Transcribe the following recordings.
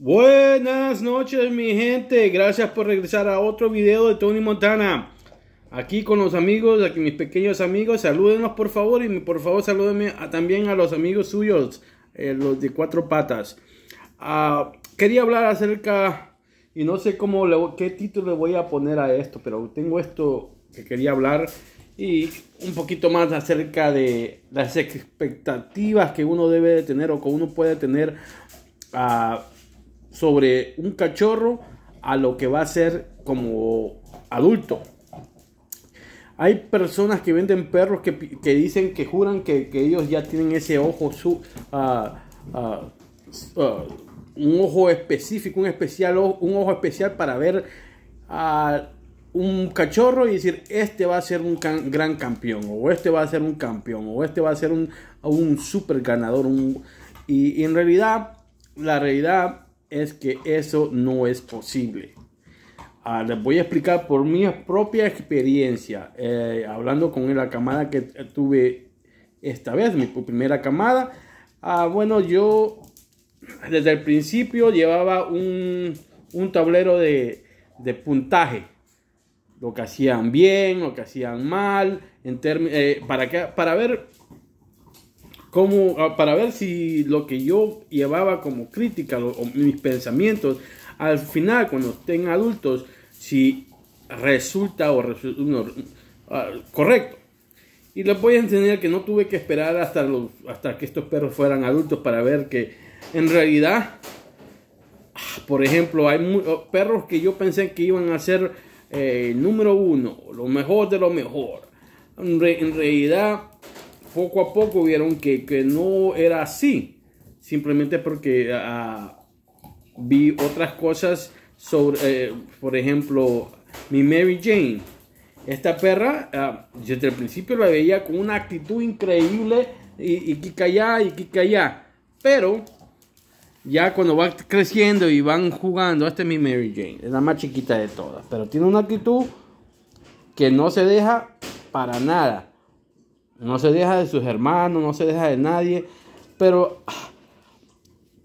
Buenas noches mi gente, gracias por regresar a otro video de Tony Montana. Aquí con los amigos, aquí mis pequeños amigos, salúdenos por favor y por favor salúdenme también a los amigos suyos, eh, los de cuatro patas. Ah, quería hablar acerca, y no sé cómo qué título le voy a poner a esto, pero tengo esto que quería hablar y un poquito más acerca de las expectativas que uno debe de tener o que uno puede tener. Ah, sobre un cachorro a lo que va a ser como adulto. Hay personas que venden perros que, dicen que juran que, ellos ya tienen ese ojo, su, ah, ah, ah, un ojo específico, un, especial, un ojo especial para ver a un cachorro y decir, este va a ser un gran campeón, o este va a ser un campeón, o este va a ser un, un super ganador. y en realidad, la realidad es que eso no es posible. Ah, les voy a explicar por mi propia experiencia, eh, hablando con la camada que tuve esta vez, mi primera camada. Ah, bueno, yo desde el principio llevaba un, tablero de, puntaje. Lo que hacían bien, lo que hacían mal, en eh, para, que, para ver como ah, para ver si lo que yo llevaba como crítica o, mis pensamientos, al final cuando estén adultos, si resulta o resulta ah, correcto. Y les voy a enseñar que no tuve que esperar hasta, los, hasta que estos perros fueran adultos para ver que en realidad, por ejemplo, hay oh, perros que yo pensé que iban a ser el eh, número uno, lo mejor de lo mejor. En, en realidad poco a poco vieron que, no era así, simplemente porque ah, ah, vi otras cosas sobre, eh, por ejemplo, mi Mary Jane. Esta perra, ah, desde el principio la veía con una actitud increíble y, y quica y quica Pero ya cuando va creciendo y van jugando, esta es mi Mary Jane, es la más chiquita de todas. Pero tiene una actitud que no se deja para nada. No se deja de sus hermanos, no se deja de nadie. Pero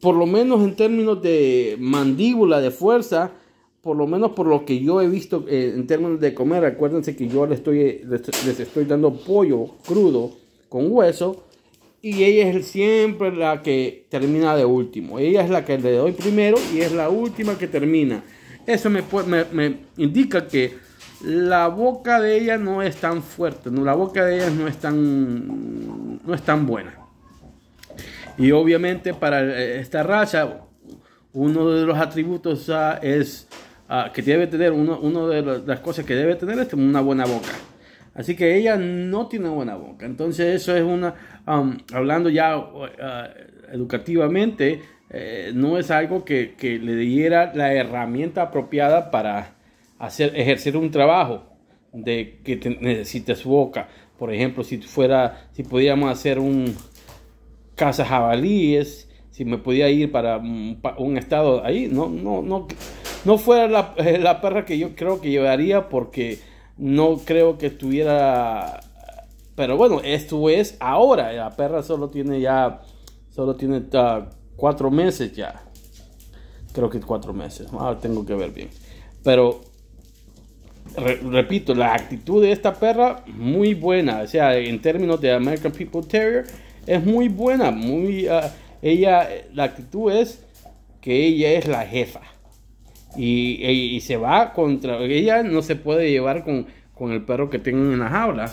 por lo menos en términos de mandíbula, de fuerza, por lo menos por lo que yo he visto eh, en términos de comer, acuérdense que yo les estoy, les, estoy dando pollo crudo con hueso y ella es siempre la que termina de último. Ella es la que le doy primero y es la última que termina. Eso me indica que la boca de ella no es tan fuerte, no, la boca de ella no es tan, no es tan buena. Y obviamente para esta raza, uno de los atributos ah, es ah, que debe tener, una de las cosas que debe tener es una buena boca. Así que ella no tiene buena boca. Entonces eso es una, hablando ya ah, educativamente, eh, no es algo que, le diera la herramienta apropiada para, hacer, ejercer un trabajo de que necesites su boca. Por ejemplo, si fuera, si pudiéramos hacer un casa jabalíes, si me podía ir para un, estado ahí, no, no, no, no fuera eh, la, perra que yo creo que llevaría porque no creo que estuviera, pero bueno, esto es ahora, la perra solo tiene ya, solo tiene ah, cuatro meses ya, creo que cuatro meses, ahora tengo que ver bien, pero repito, la actitud de esta perra, muy buena. O sea, en términos de American People Terrier, es muy buena. Muy, ah, ella, la actitud es que ella es la jefa. E, y, se va contra. Ella no se puede llevar con, con el perro que tienen en la jaula.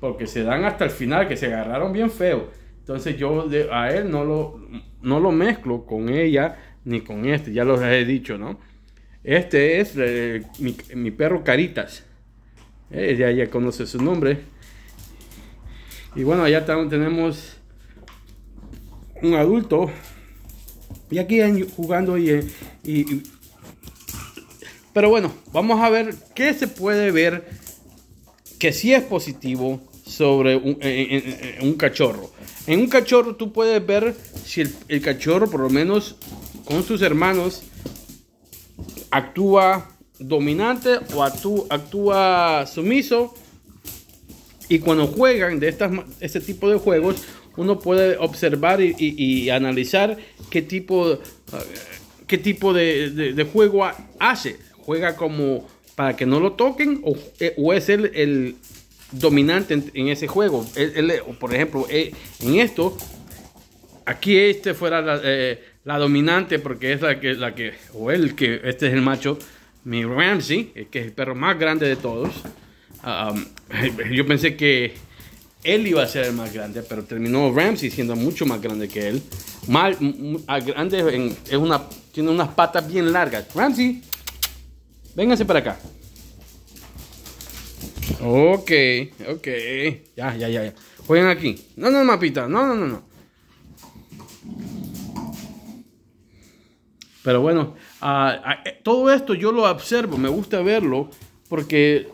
Porque se dan hasta el final, que se agarraron bien feo. Entonces yo de, a él no lo, no lo mezclo con ella ni con este. Ya lo he dicho, ¿no? Este es eh, mi, perro Caritas. Eh, ya, ya conoce su nombre. Y bueno, allá tenemos un adulto. Y aquí jugando y, Pero bueno, vamos a ver qué se puede ver que sí es positivo sobre un, eh, cachorro. En un cachorro tú puedes ver si el cachorro por lo menos con sus hermanos actúa dominante o actúa, sumiso. Y cuando juegan de estas, este tipo de juegos, uno puede observar y, analizar qué tipo, eh, qué tipo de, juego hace. Juega como para que no lo toquen o, eh, es el, dominante en, ese juego. por ejemplo, eh, en esto, aquí este fuera la, la dominante, porque es la que, la que, o el que este es el macho, mi Ramsey, eh, que es el perro más grande de todos. Um, yo pensé que él iba a ser el más grande, pero terminó Ramsey siendo mucho más grande que él. Más grande una, tiene unas patas bien largas. Ramsey, véngase para acá. Ok, ok. Ya, ya, ya, ya. aquí. No, no, mapita. no, no, no. Pero bueno, ah, ah, eh, todo esto yo lo observo, me gusta verlo porque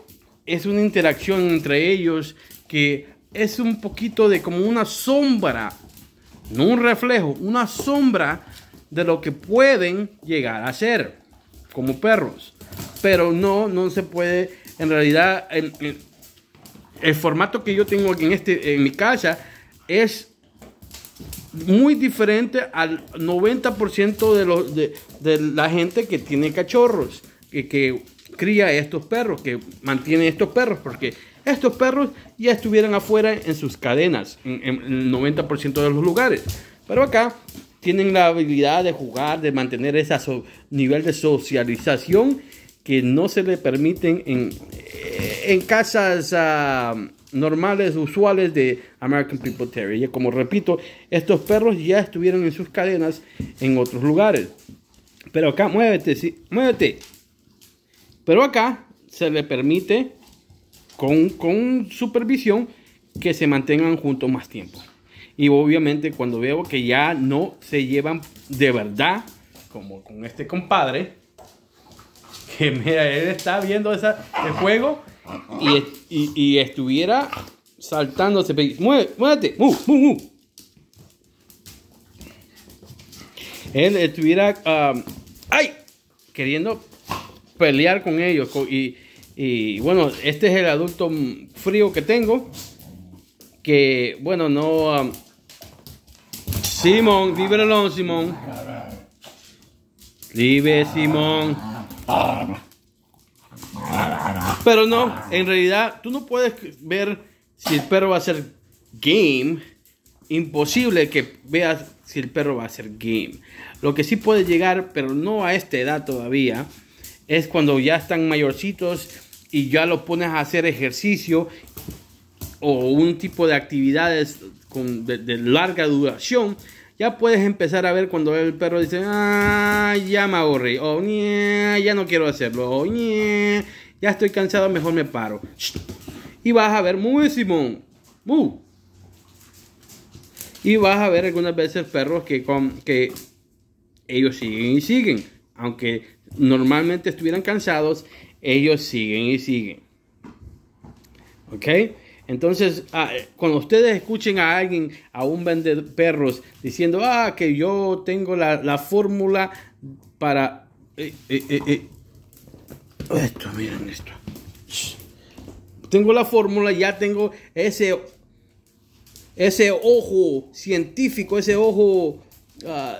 es una interacción entre ellos que es un poquito de como una sombra, no un reflejo, una sombra de lo que pueden llegar a ser como perros. Pero no, no se puede, en realidad, el, formato que yo tengo aquí en, este, en mi casa es muy diferente al 90% de, los, de, la gente que tiene cachorros, que, cría estos perros, que mantiene estos perros, porque estos perros ya estuvieran afuera en sus cadenas, en, el 90% de los lugares. Pero acá tienen la habilidad de jugar, de mantener ese nivel de socialización que no se le permiten en, eh, en casas... Ah, normales, usuales de American People Terrier. como repito, estos perros ya estuvieron en sus cadenas en otros lugares. Pero acá, muévete, sí, muévete. Pero acá se le permite, con, supervisión, que se mantengan juntos más tiempo. Y obviamente cuando veo que ya no se llevan de verdad, como con este compadre, que mira, él está viendo esa, el juego y, y, estuviera saltándose. Mueve, muévete, mu, mu, mu. Él estuviera, ay, queriendo pelear con ellos. Y, bueno, este es el adulto frío que tengo. Que bueno, no. Simón, vive Simón. Vive, Simón. Ah, pero no, en realidad tú no puedes ver si el perro va a ser game. Imposible que veas si el perro va a ser game. Lo que sí puede llegar, pero no a esta edad todavía, es cuando ya están mayorcitos y ya lo pones a hacer ejercicio o un tipo de actividades con, de, larga duración, ya puedes empezar a ver cuando el perro dice, ah, ya me aburrí, o ya no quiero hacerlo, ya estoy cansado, mejor me paro. Y vas a ver muchísimo. simón. Y vas a ver algunas veces perros que, ellos siguen y siguen. Aunque normalmente estuvieran cansados, ellos siguen y siguen. ¿Ok? Entonces, ah, cuando ustedes escuchen a alguien, a un vendedor de perros, diciendo, ah, que yo tengo la, fórmula para... Eh, eh, eh, esto, miren esto. Tengo la fórmula, ya tengo ese, ese ojo científico, ese ojo ah,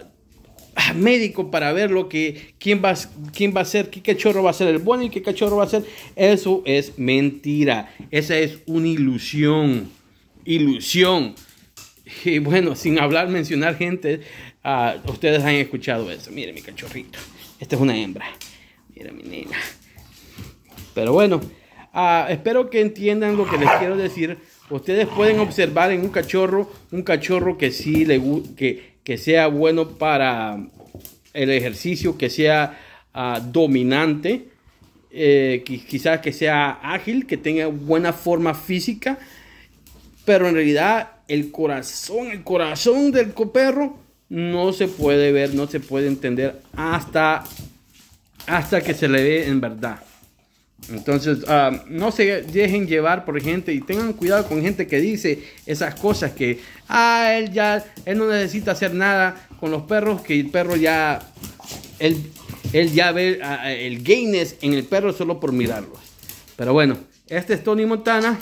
médico para ver lo que, quién va, quién va a ser, qué cachorro va a ser el bueno y qué cachorro va a ser. Eso es mentira. Esa es una ilusión. Ilusión. Y bueno, sin hablar, mencionar gente, ah, ustedes han escuchado eso. Miren mi cachorrito. Esta es una hembra. Mira mi nena. Pero bueno, ah, espero que entiendan lo que les quiero decir. Ustedes pueden observar en un cachorro, un cachorro que sí le que, que sea bueno para el ejercicio, que sea ah, dominante, eh, quizás que sea ágil, que tenga buena forma física, pero en realidad el corazón, el corazón del coperro no se puede ver, no se puede entender hasta, hasta que se le ve en verdad. Entonces, ah, no se dejen llevar por gente y tengan cuidado con gente que dice esas cosas que, ah, él ya, él no necesita hacer nada con los perros, que el perro ya, él, ve ah, el gayness en el perro solo por mirarlos Pero bueno, este es Tony Montana,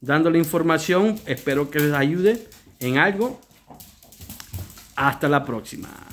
dándole información, espero que les ayude en algo. Hasta la próxima.